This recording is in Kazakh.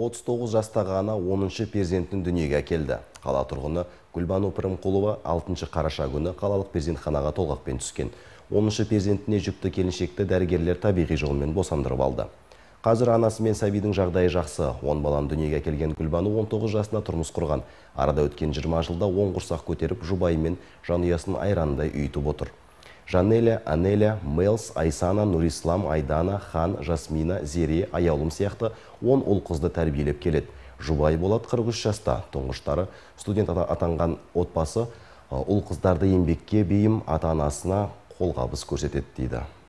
39 жастағы ана 10-шы перзентін дүниеге келді. Қала тұрғыны Гүлбану Пірімқұлова 6 қараша күні қалалық перзентханаға толғақпен түскен. 10-шы перзентіне жүкті келіншекті дәргерлер табиғи жолмен босандырып алды. Қазір анасы мен сәбидің жағдайы жақсы. 10 балам дүниеге келген Гүлбану 19 жасына тұрмыс құрған. Арада өткен 20 жылда 10 құрсақ көтеріп жұбайымен жануясын айрандай үйтіп отыр жанеля анеля мелс айсана Нурислам айдана хан жасмина зере аяулым сияқты 10 ұл қызды тәрбиелеп келеді Жубай болады 43 жаста тұңғыштары студент атанған отбасы ұл қыздарды еңбекке бейім ата анасына қолғабыс көрсетеді дейді